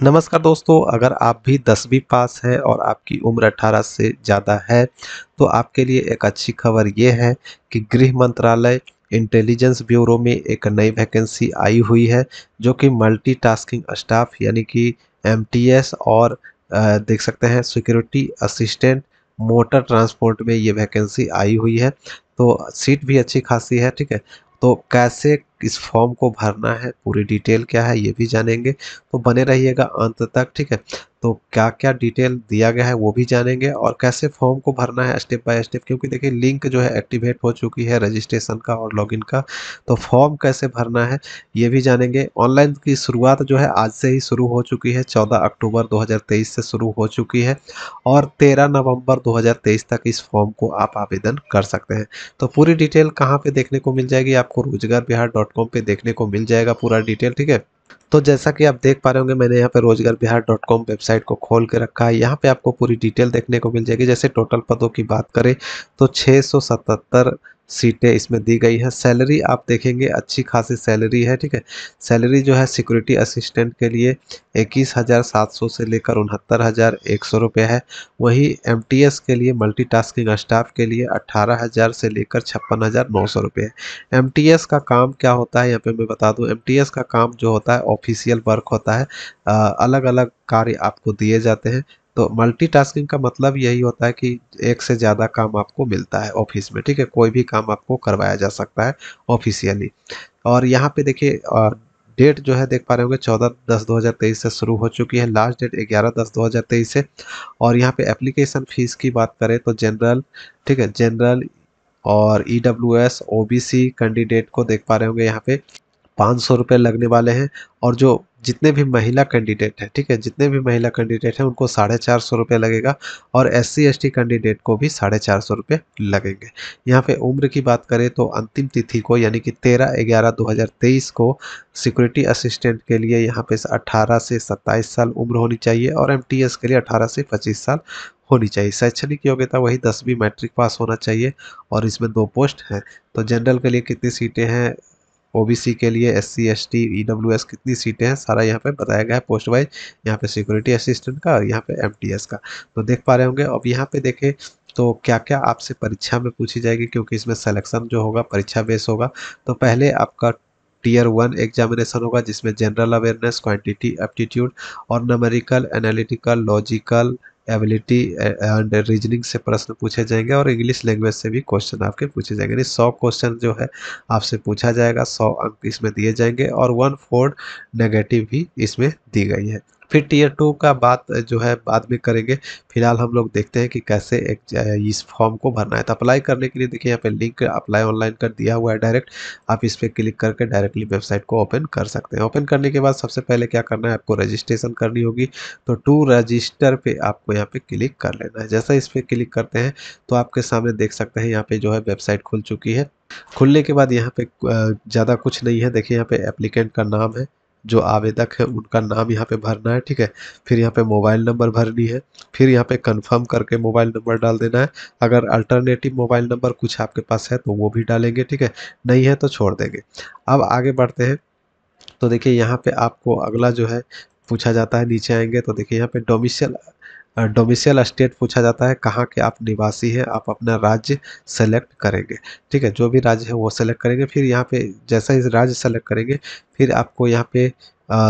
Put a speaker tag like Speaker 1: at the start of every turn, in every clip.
Speaker 1: नमस्कार दोस्तों अगर आप भी दसवीं पास हैं और आपकी उम्र 18 से ज़्यादा है तो आपके लिए एक अच्छी खबर ये है कि गृह मंत्रालय इंटेलिजेंस ब्यूरो में एक नई वैकेंसी आई हुई है जो कि मल्टीटास्किंग स्टाफ यानी कि एमटीएस और देख सकते हैं सिक्योरिटी असिस्टेंट मोटर ट्रांसपोर्ट में ये वैकेंसी आई हुई है तो सीट भी अच्छी खासी है ठीक है तो कैसे किस फॉर्म को भरना है पूरी डिटेल क्या है ये भी जानेंगे तो बने रहिएगा अंत तक ठीक है तो क्या क्या डिटेल दिया गया है वो भी जानेंगे और कैसे फॉर्म को भरना है स्टेप बाय स्टेप क्योंकि देखिए लिंक जो है एक्टिवेट हो चुकी है रजिस्ट्रेशन का और लॉगिन का तो फॉर्म कैसे भरना है ये भी जानेंगे ऑनलाइन की शुरुआत जो है आज से ही शुरू हो चुकी है चौदह अक्टूबर 2023 से शुरू हो चुकी है और तेरह नवम्बर दो तक इस फॉर्म को आप आवेदन कर सकते हैं तो पूरी डिटेल कहाँ पर देखने को मिल जाएगी आपको रोजगार बिहार पे देखने को मिल जाएगा पूरा डिटेल ठीक है तो जैसा कि आप देख पा रहे होंगे मैंने यहाँ पे रोजगार बिहार डॉट कॉम वेबसाइट को खोल के रखा है यहाँ पे आपको पूरी डिटेल देखने को मिल जाएगी जैसे टोटल पदों की बात करें तो 677 सौ सतहत्तर सीटें इसमें दी गई है सैलरी आप देखेंगे अच्छी खासी सैलरी है ठीक है सैलरी जो है सिक्योरिटी असिस्टेंट के लिए इक्कीस हज़ार सात सौ से लेकर उनहत्तर हज़ार एक सौ रुपये है वहीं एम के लिए मल्टीटास्किंग स्टाफ के लिए अट्ठारह हज़ार से लेकर छप्पन हज़ार नौ सौ रुपये है एम का काम क्या होता है यहाँ पे मैं बता दूँ एम का काम जो होता है ऑफिशियल वर्क होता है अलग अलग कार्य आपको दिए जाते हैं तो मल्टीटास्किंग का मतलब यही होता है कि एक से ज़्यादा काम आपको मिलता है ऑफिस में ठीक है कोई भी काम आपको करवाया जा सकता है ऑफिशियली और यहाँ पे देखिए डेट जो है देख पा रहे होंगे चौदह दस दो हज़ार तेईस से शुरू हो चुकी है लास्ट डेट ग्यारह दस दो हज़ार तेईस से और यहाँ पे एप्लीकेशन फ़ीस की बात करें तो जनरल ठीक है जनरल और E W S O B C candidate को देख पा रहे होंगे यहाँ पे पाँच सौ रुपये लगने वाले हैं और जो जितने भी महिला कैंडिडेट हैं ठीक है जितने भी महिला कैंडिडेट हैं उनको साढ़े चार सौ रुपये लगेगा और S C S T candidate को भी साढ़े चार सौ रुपये लगेंगे यहाँ पे उम्र की बात करें तो अंतिम तिथि को यानी कि तेरह ग्यारह दो हज़ार तेईस को सिक्योरिटी असिस्टेंट के लिए यहाँ पे अट्ठारह से सत्ताईस साल उम्र होनी चाहिए और एम टी एस के लिए अट्ठारह से पच्चीस साल होनी चाहिए शैक्षणिक योग्यता वही दसवीं मैट्रिक पास होना चाहिए और इसमें दो पोस्ट हैं तो जनरल के लिए कितनी सीटें हैं ओबीसी के लिए S C S T E W S कितनी सीटें हैं सारा यहाँ पे बताया गया है पोस्ट वाइज यहाँ पे सिक्योरिटी असिस्टेंट का और यहाँ पे एम टी एस का तो देख पा रहे होंगे अब यहाँ पे देखें तो क्या क्या आपसे परीक्षा में पूछी जाएगी क्योंकि इसमें सेलेक्शन जो होगा परीक्षा बेस होगा तो पहले आपका टीयर वन एग्जामिनेशन होगा जिसमें जनरल अवेयरनेस क्वांटिटी एप्टीट्यूड और numerical analytical logical ability and reasoning से प्रश्न पूछे जाएंगे और इंग्लिश लैंग्वेज से भी क्वेश्चन आपके पूछे जाएंगे यानी सौ क्वेश्चन जो है आपसे पूछा जाएगा सौ अंक इसमें दिए जाएंगे और वन फोर्ड नेगेटिव भी इसमें दी गई है फिर टीयर टू का बात जो है बाद में करेंगे फिलहाल हम लोग देखते हैं कि कैसे एक इस फॉर्म को भरना है तो अप्लाई करने के लिए देखिए यहाँ पे लिंक अप्लाई ऑनलाइन कर दिया हुआ है डायरेक्ट आप इस पर क्लिक करके डायरेक्टली वेबसाइट को ओपन कर सकते हैं ओपन करने के बाद सबसे पहले क्या करना है आपको रजिस्ट्रेशन करनी होगी तो टू रजिस्टर पर आपको यहाँ पे क्लिक कर लेना है जैसा इस पर क्लिक करते हैं तो आपके सामने देख सकते हैं यहाँ पर जो है वेबसाइट खुल चुकी है खुलने के बाद यहाँ पे ज़्यादा कुछ नहीं है देखिए यहाँ पे एप्लीकेंट का नाम है जो आवेदक है उनका नाम यहाँ पे भरना है ठीक है फिर यहाँ पे मोबाइल नंबर भरनी है फिर यहाँ पे कंफर्म करके मोबाइल नंबर डाल देना है अगर अल्टरनेटिव मोबाइल नंबर कुछ आपके पास है तो वो भी डालेंगे ठीक है नहीं है तो छोड़ देंगे अब आगे बढ़ते हैं तो देखिए यहाँ पे आपको अगला जो है पूछा जाता है नीचे आएंगे तो देखिए यहाँ पे डोमिशियल डोमिसियल स्टेट पूछा जाता है कहाँ के आप निवासी हैं आप अपना राज्य सेलेक्ट करेंगे ठीक है जो भी राज्य है वो सेलेक्ट करेंगे फिर यहाँ पे जैसा इस राज्य सेलेक्ट करेंगे फिर आपको यहाँ पे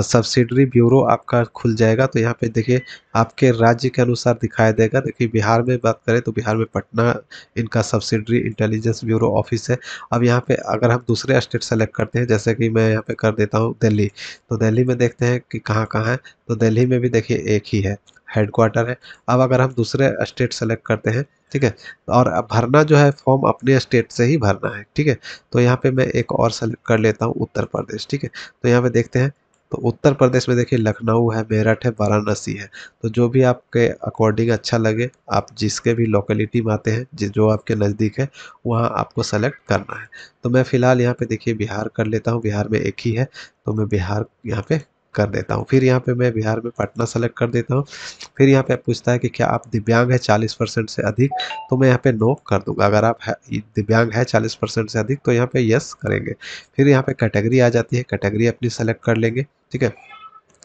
Speaker 1: सब्सिडरी ब्यूरो आपका खुल जाएगा तो यहाँ पे देखिए आपके राज्य के अनुसार दिखाई देगा देखिए बिहार में बात करें तो बिहार में पटना इनका सब्सिडरी इंटेलिजेंस ब्यूरो ऑफिस है अब यहाँ पे अगर हम दूसरे स्टेट सेलेक्ट करते हैं जैसे कि मैं यहाँ पे कर देता हूँ दिल्ली तो दिल्ली में देखते हैं कि कहाँ कहाँ है तो दिल्ली में भी देखिए एक ही है हेडक्वार्टर है अब अगर हम दूसरे स्टेट सेलेक्ट करते हैं ठीक है और भरना जो है फॉर्म अपने स्टेट से ही भरना है ठीक है तो यहाँ पे मैं एक और सेलेक्ट कर लेता हूँ उत्तर प्रदेश ठीक है तो यहाँ पे देखते हैं तो उत्तर प्रदेश में देखिए लखनऊ है मेरठ है वाराणसी है तो जो भी आपके अकॉर्डिंग अच्छा लगे आप जिसके भी लोकेलिटी में आते हैं जिस जो आपके नज़दीक है वहाँ आपको सेलेक्ट करना है तो मैं फ़िलहाल यहाँ पे देखिए बिहार कर लेता हूँ बिहार में एक ही है तो मैं बिहार यहाँ पे कर देता हूँ फिर यहाँ पे मैं बिहार में पटना सेलेक्ट कर देता हूँ फिर यहाँ पे पूछता है कि क्या आप दिव्यांग है चालीस परसेंट से अधिक तो मैं यहाँ पे नो कर दूंगा अगर आप है, दिव्यांग है चालीस परसेंट से अधिक तो यहाँ पे यस करेंगे फिर यहाँ पे कैटेगरी आ जाती है कैटेगरी अपनी सेलेक्ट कर लेंगे ठीक है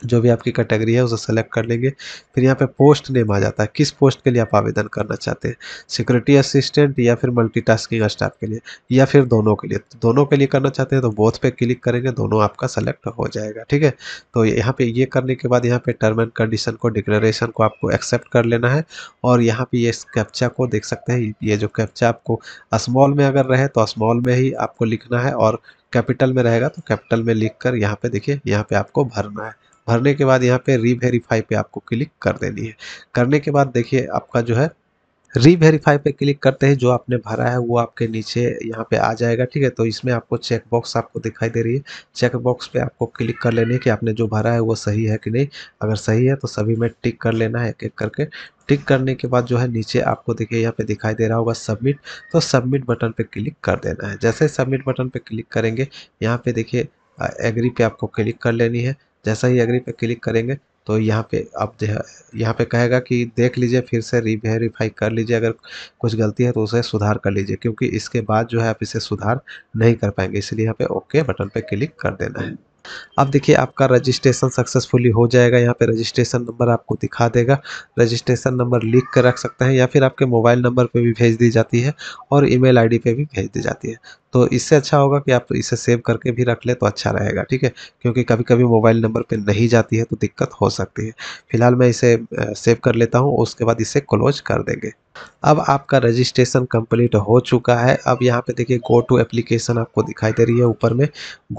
Speaker 1: जो भी आपकी कैटेगरी है उसे सेलेक्ट कर लेंगे फिर यहाँ पे पोस्ट नेम आ जाता है किस पोस्ट के लिए आप आवेदन करना चाहते हैं सिक्योरिटी असिस्टेंट या फिर मल्टीटास्किंग स्टाफ के लिए या फिर दोनों के लिए तो दोनों के लिए करना चाहते हैं तो बोथ पे क्लिक करेंगे दोनों आपका सेलेक्ट हो जाएगा ठीक है तो यहाँ पे ये करने के बाद यहाँ पे टर्म एंड कंडीशन को डिक्लेरेशन को आपको एक्सेप्ट कर लेना है और यहाँ पे ये इस कैप्चा को देख सकते हैं ये जो कैप्चा आपको स्मॉल में अगर रहे तो स्मॉल में ही आपको लिखना है और कैपिटल में रहेगा तो कैपिटल में लिख कर यहाँ पे देखिए यहाँ पे आपको भरना है भरने के बाद यहाँ पे रीवेरीफाई पे आपको क्लिक कर देनी है करने के बाद देखिए आपका जो है रीवेरीफाई पे क्लिक करते ही जो आपने भरा है वो आपके नीचे यहाँ पे आ जाएगा ठीक है तो इसमें आपको चेक बॉक्स आपको दिखाई दे रही है चेक बॉक्स पे आपको क्लिक कर लेने कि आपने जो भरा है वो सही है कि नहीं अगर सही है तो सभी में टिक कर लेना है एक एक करके टिक करने के बाद जो है नीचे आपको देखिए यहाँ पे दिखाई दे रहा होगा सबमिट तो सबमिट बटन पर क्लिक कर देना है जैसे सबमिट बटन पर क्लिक करेंगे यहाँ पे देखिए एग्री पे आपको क्लिक कर लेनी है जैसा ही एग्री पे क्लिक करेंगे तो यहाँ पे आप यहाँ पे कहेगा कि देख लीजिए फिर से रिवेरीफाई कर लीजिए अगर कुछ गलती है तो उसे सुधार कर लीजिए क्योंकि इसके बाद जो है आप इसे सुधार नहीं कर पाएंगे इसलिए यहाँ पे ओके बटन पे क्लिक कर देना है अब देखिए आपका रजिस्ट्रेशन सक्सेसफुली हो जाएगा यहाँ पे रजिस्ट्रेशन नंबर आपको दिखा देगा रजिस्ट्रेशन नंबर लिख कर रख सकते हैं या फिर आपके मोबाइल नंबर पे भी भेज दी जाती है और ईमेल आईडी पे भी भेज दी जाती है तो इससे अच्छा होगा कि आप इसे सेव करके भी रख ले तो अच्छा रहेगा ठीक है क्योंकि कभी कभी मोबाइल नंबर पर नहीं जाती है तो दिक्कत हो सकती है फिलहाल मैं इसे सेव कर लेता हूँ उसके बाद इसे क्लोज कर देंगे अब आपका रजिस्ट्रेशन कंप्लीट हो चुका है अब यहाँ पे देखिए गो टू एप्लीकेशन आपको दिखाई दे रही है ऊपर में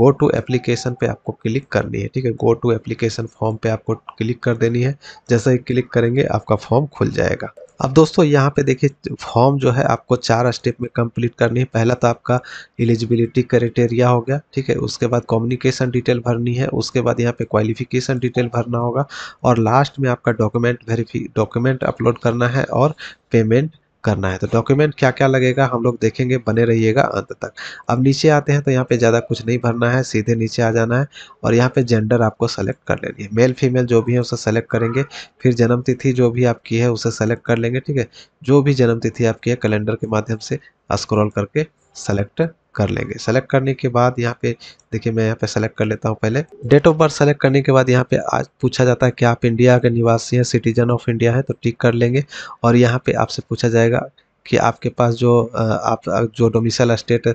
Speaker 1: गो टू एप्लीकेशन पे आपको क्लिक करनी है ठीक है गो टू एप्लीकेशन फॉर्म पे आपको क्लिक कर देनी है जैसे ही क्लिक करेंगे आपका फॉर्म खुल जाएगा अब दोस्तों यहाँ पे देखिए फॉर्म जो है आपको चार स्टेप में कंप्लीट करनी है पहला तो आपका एलिजिबिलिटी क्राइटेरिया हो गया ठीक है उसके बाद कम्युनिकेशन डिटेल भरनी है उसके बाद यहाँ पे क्वालिफिकेशन डिटेल भरना होगा और लास्ट में आपका डॉक्यूमेंट वेरीफी डॉक्यूमेंट अपलोड करना है और पेमेंट करना है तो डॉक्यूमेंट क्या क्या लगेगा हम लोग देखेंगे बने रहिएगा अंत तक अब नीचे आते हैं तो यहाँ पे ज़्यादा कुछ नहीं भरना है सीधे नीचे आ जाना है और यहाँ पे जेंडर आपको सेलेक्ट कर लेनी है मेल फीमेल जो भी है उसे सेलेक्ट करेंगे फिर जन्म तिथि जो भी आपकी है उसे सेलेक्ट कर लेंगे ठीक है जो भी जन्म तिथि आपकी है कैलेंडर के माध्यम से स्क्रॉल करके सेलेक्ट कर लेंगे सेलेक्ट करने के बाद यहाँ पे देखिए मैं यहाँ पे सेलेक्ट कर लेता हूँ पहले डेट ऑफ बर्थ सेलेक्ट करने के बाद यहाँ पे आज पूछा जाता है कि आप इंडिया के निवासी हैं सिटीजन ऑफ इंडिया हैं तो टिक कर लेंगे और यहाँ पे आपसे पूछा जाएगा कि आपके पास जो आप जो डोमिसल स्टेट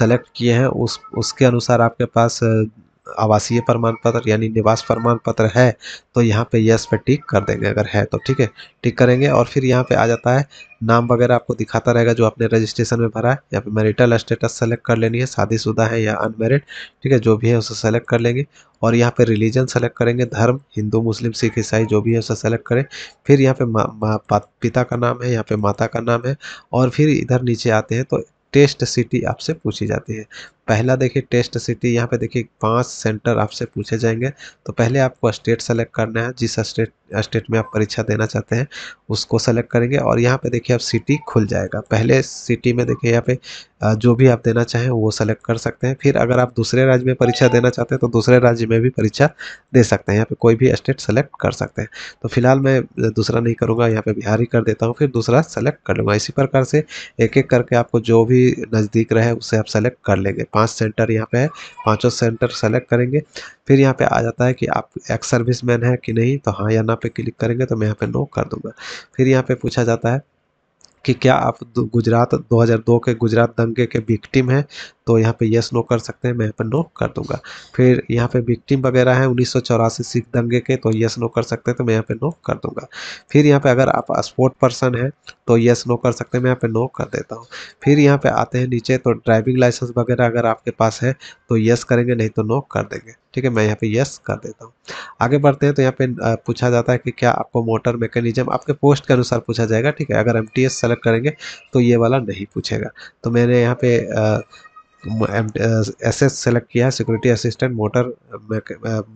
Speaker 1: सेलेक्ट किए हैं उस उसके अनुसार आपके पास आवासीय प्रमाण पत्र यानी निवास प्रमाण पत्र है तो यहाँ पे यस पे टिक कर देंगे अगर है तो ठीक है टिक करेंगे और फिर यहाँ पे आ जाता है नाम वगैरह आपको दिखाता रहेगा जो आपने रजिस्ट्रेशन में भरा है यहाँ पे मैरिटल स्टेटस सेलेक्ट कर लेनी है शादीशुदा है या अनमेरिड ठीक है जो भी है उसे सेलेक्ट कर लेंगे और यहाँ पे रिलीजन सेलेक्ट करेंगे धर्म हिंदू मुस्लिम सिख ईसाई जो भी है उसे सेलेक्ट करें फिर यहाँ पे मा, मा, पिता का नाम है यहाँ पे माता का नाम है और फिर इधर नीचे आते हैं तो टेस्ट सिटी आपसे पूछी जाती है पहला देखिए टेस्ट सिटी यहाँ पे देखिए पांच सेंटर आपसे पूछे जाएंगे तो पहले आपको स्टेट सेलेक्ट करना है जिस स्टेट स्टेट में आप परीक्षा देना चाहते हैं उसको सेलेक्ट करेंगे और यहाँ पे देखिए आप सिटी खुल जाएगा पहले सिटी में देखिए यहाँ पे जो भी आप देना चाहें वो सेलेक्ट कर सकते हैं फिर अगर आप दूसरे राज्य में परीक्षा देना चाहते हैं तो दूसरे राज्य में भी परीक्षा दे सकते हैं यहाँ पे कोई भी स्टेट सेलेक्ट कर सकते हैं तो फिलहाल मैं दूसरा नहीं करूँगा यहाँ पे बिहार ही कर देता हूँ फिर दूसरा सेलेक्ट कर लूँगा इसी प्रकार से एक एक करके आपको जो भी नज़दीक रहे उसे आप सेलेक्ट कर लेंगे पाँच सेंटर यहाँ पर है पाँचों सेंटर सेलेक्ट करेंगे फिर यहाँ पर आ जाता है कि आप एक्स सर्विस मैन है कि नहीं तो हाँ या ना पे क्लिक करेंगे तो मैं यहाँ पर नो कर दूँगा फिर यहाँ पर पूछा जाता है कि क्या आप गुजरात 2002 के गुजरात दंगे के विक्टिम हैं तो यहाँ पे यस नो कर सकते हैं मैं यहाँ पर नो कर दूंगा फिर यहाँ पे विक्टिम वगैरह है उन्नीस सिख दंगे के तो यस नो कर सकते हैं तो मैं यहाँ पे नो कर दूंगा फिर यहाँ पे अगर आप स्पोर्ट पर्सन है तो यस नो कर सकते हैं मैं यहाँ पे नो कर देता हूँ फिर यहाँ पे आते हैं नीचे तो ड्राइविंग लाइसेंस वगैरह अगर आपके पास है तो यस करेंगे नहीं तो नो कर देंगे ठीक है मैं यहाँ पे यस कर देता हूँ आगे बढ़ते हैं तो यहाँ पे पूछा जाता है कि क्या आपको मोटर मैकेनिज्म आपके पोस्ट के अनुसार पूछा जाएगा ठीक है अगर एम टी सेलेक्ट करेंगे तो ये वाला नहीं पूछेगा तो मैंने यहाँ पे आ, एस एस सेलेक्ट किया है security assistant motor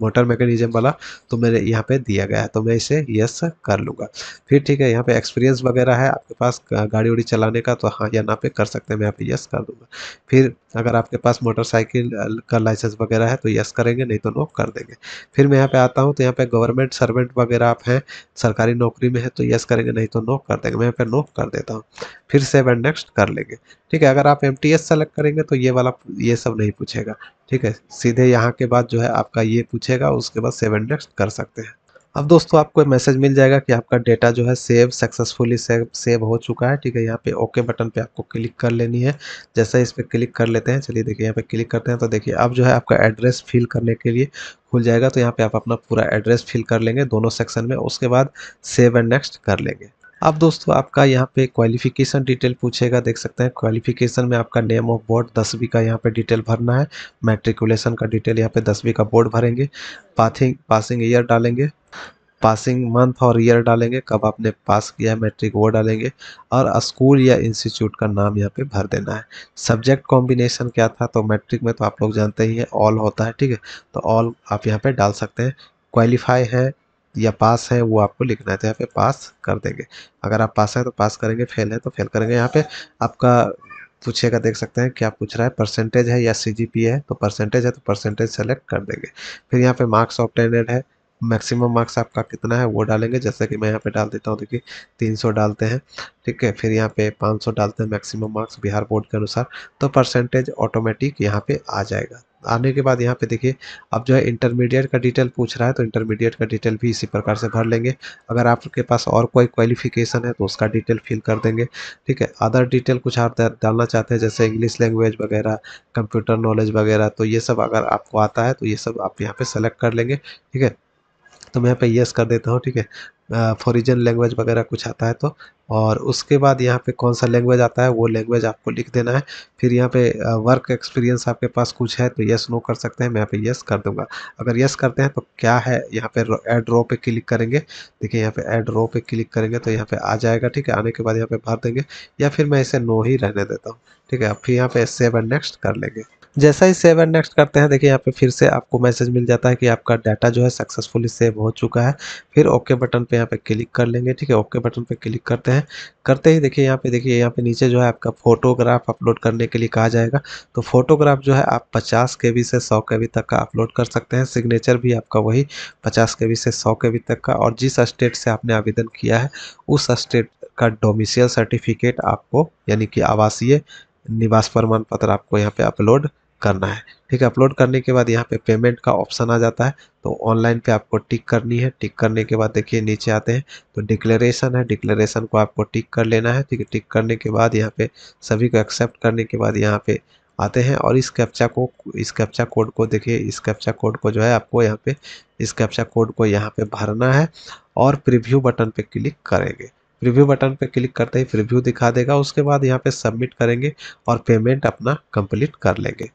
Speaker 1: motor mechanism वाला तो मेरे यहाँ पे दिया गया है तो मैं इसे यस कर लूँगा फिर ठीक है यहाँ पे एक्सपीरियंस वगैरह है आपके पास uh, गाड़ी उड़ी चलाने का तो हाँ या ना पे कर सकते हैं मैं यहाँ पे यस कर दूँगा फिर अगर आपके पास मोटरसाइकिल uh, का लाइसेंस वगैरह है तो यस करेंगे नहीं तो नो कर देंगे फिर मैं यहाँ पर आता हूँ तो यहाँ पर गवर्नमेंट सर्वेंट वगैरह आप हैं सरकारी नौकरी में है तो यस करेंगे नहीं तो नो कर देंगे मैं यहाँ पर नो कर देता हूँ फिर सेव एंड नेक्स्ट कर लेंगे ठीक है अगर आप एम टी सेलेक्ट करेंगे तो ये वाला ये सब नहीं पूछेगा ठीक है सीधे यहाँ के बाद जो है आपका ये पूछेगा उसके बाद सेव एंड नेक्स्ट कर सकते हैं अब दोस्तों आपको मैसेज मिल जाएगा कि आपका डेटा जो है सेव सक्सेसफुली सेव सेव हो चुका है ठीक है यहाँ पे ओके बटन पे आपको क्लिक कर लेनी है जैसे इस पर क्लिक कर लेते हैं चलिए देखिए यहाँ पे क्लिक करते हैं तो देखिए अब जो है आपका एड्रेस फिल करने के लिए खुल जाएगा तो यहाँ पे आप अपना पूरा एड्रेस फिल कर लेंगे दोनों सेक्शन में उसके बाद सेव एंड नेक्स्ट कर लेंगे अब दोस्तों आपका यहाँ पे क्वालिफिकेशन डिटेल पूछेगा देख सकते हैं क्वालिफिकेशन में आपका नेम ऑफ बोर्ड दसवीं का यहाँ पे डिटेल भरना है मैट्रिकुलेशन का डिटेल यहाँ पे दसवीं का बोर्ड भरेंगे पाथिंग पासिंग ईयर डालेंगे पासिंग मंथ और ईयर डालेंगे कब आपने पास किया है मैट्रिक वो डालेंगे और स्कूल या इंस्टीट्यूट का नाम यहाँ पे भर देना है सब्जेक्ट कॉम्बिनेशन क्या था तो मैट्रिक में तो आप लोग जानते ही हैं ऑल होता है ठीक है तो ऑल आप यहाँ पे डाल सकते हैं क्वालिफाई है या पास है वो आपको लिखना है तो यहाँ पे पास कर देंगे अगर आप पास है तो पास करेंगे फेल है तो फेल करेंगे यहाँ पे आपका पूछेगा देख सकते हैं क्या पूछ रहा है परसेंटेज है या सी है तो परसेंटेज है तो परसेंटेज सेलेक्ट कर देंगे फिर यहाँ पे मार्क्स टेंडेड है मैक्सिमम मार्क्स आपका कितना है वो डालेंगे जैसे कि मैं यहाँ पे डाल देता हूँ देखिए 300 डालते हैं ठीक है फिर यहाँ पे 500 डालते हैं मैक्सिमम मार्क्स बिहार बोर्ड के अनुसार तो परसेंटेज ऑटोमेटिक यहाँ पे आ जाएगा आने के बाद यहाँ पे देखिए अब जो है इंटरमीडिएट का डिटेल पूछ रहा है तो इंटरमीडिएट का डिटेल भी इसी प्रकार से भर लेंगे अगर आपके पास और कोई क्वालिफिकेशन है तो उसका डिटेल फिल कर देंगे ठीक है अदर डिटेल कुछ आप डालना चाहते हैं जैसे इंग्लिश लैंग्वेज वगैरह कंप्यूटर नॉलेज वगैरह तो ये सब अगर आपको आता है तो ये सब आप यहाँ पर सेलेक्ट कर लेंगे ठीक है तो मैं यहाँ पे यस कर देता हूँ ठीक है फॉरिजन लैंग्वेज वगैरह कुछ आता है तो और उसके बाद यहाँ पे कौन सा लैंग्वेज आता है वो लैंग्वेज आपको लिख देना है फिर यहाँ पे वर्क एक्सपीरियंस आपके पास कुछ है तो यस नो कर सकते हैं मैं यहाँ पे यस कर दूंगा अगर यस करते हैं तो क्या है यहाँ पे एड रो पे क्लिक करेंगे देखिए यहाँ पे एड रो पे क्लिक करेंगे तो यहाँ पे आ जाएगा ठीक है आने के बाद यहाँ पे भर देंगे या फिर मैं इसे नो ही रहने देता हूँ ठीक है फिर यहाँ पे सेव एंड नेक्स्ट कर लेंगे जैसा ही सेव एंड नेक्स्ट करते हैं देखिए यहाँ पे फिर से आपको मैसेज मिल जाता है कि आपका डाटा जो है सक्सेसफुली सेव हो चुका है फिर ओके बटन पे यहाँ पे क्लिक कर लेंगे ठीक है ओके बटन पे क्लिक करते हैं करते ही देखिए यहाँ पे देखिए यहाँ पे नीचे जो है आपका फोटोग्राफ अपलोड करने के लिए कहा जाएगा तो फोटोग्राफ जो है आप पचास के से सौ के तक का अपलोड कर सकते हैं सिग्नेचर भी आपका वही पचास के से सौ के तक का और जिस स्टेट से आपने आवेदन किया है उस स्टेट का डोमिसियल सर्टिफिकेट आपको यानी कि आवासीय निवास प्रमाण पत्र आपको यहाँ पे अपलोड करना है ठीक है अपलोड करने के बाद यहाँ पे पेमेंट का ऑप्शन आ जाता है तो ऑनलाइन पे आपको टिक करनी है टिक करने के बाद देखिए नीचे आते हैं तो डिक्लेरेशन है डिक्लेरेशन को आपको टिक कर लेना है ठीक है टिक करने के बाद यहाँ पे सभी को एक्सेप्ट करने के बाद यहाँ पे आते हैं और इस कैप्चा को इस कैप्चा कोड को देखिए इस कैप्चा कोड को जो है आपको यहाँ पे इस कैप्चा कोड को यहाँ पे भरना है और प्रीव्यू बटन पे क्लिक करेंगे प्रीव्यू बटन पे क्लिक करते ही प्रीव्यू दिखा देगा उसके बाद यहाँ पे सबमिट करेंगे और पेमेंट अपना कंप्लीट कर लेंगे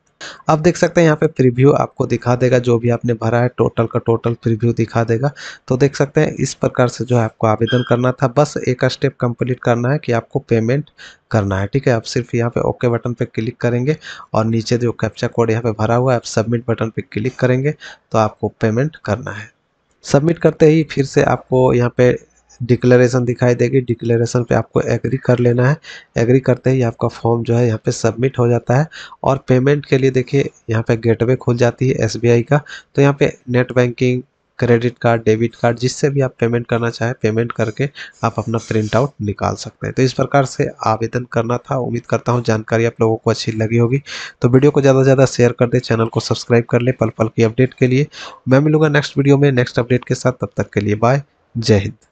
Speaker 1: आप देख सकते हैं यहाँ पे प्रीव्यू आपको दिखा देगा जो भी आपने भरा है टोटल का टोटल प्रीव्यू दिखा देगा तो देख सकते हैं इस प्रकार से जो है आपको आवेदन करना था बस एक स्टेप कंप्लीट करना है कि आपको पेमेंट करना है ठीक है आप सिर्फ यहाँ पे ओके बटन पे क्लिक करेंगे और नीचे जो कैप्चा कोड यहाँ पे भरा हुआ है आप सबमिट बटन पर क्लिक करेंगे तो आपको पेमेंट करना है सबमिट करते ही फिर से आपको यहाँ पे डिक्लेरेशन दिखाई देगी डिक्लेरेशन पे आपको एग्री कर लेना है एग्री करते ही आपका फॉर्म जो है यहाँ पे सबमिट हो जाता है और पेमेंट के लिए देखिए यहाँ पे गेटवे खुल जाती है एसबीआई का तो यहाँ पे net banking credit card debit card जिससे भी आप पेमेंट करना चाहें पेमेंट करके आप अपना प्रिंट आउट निकाल सकते हैं तो इस प्रकार से आवेदन करना था उम्मीद करता हूँ जानकारी आप लोगों को अच्छी लगी होगी तो वीडियो को ज़्यादा से ज़्यादा शेयर कर दें चैनल को सब्सक्राइब कर लें पल पल की अपडेट के लिए मैं मिलूंगा नेक्स्ट वीडियो में नेक्स्ट अपडेट के साथ तब तक के लिए बाय जय हिंद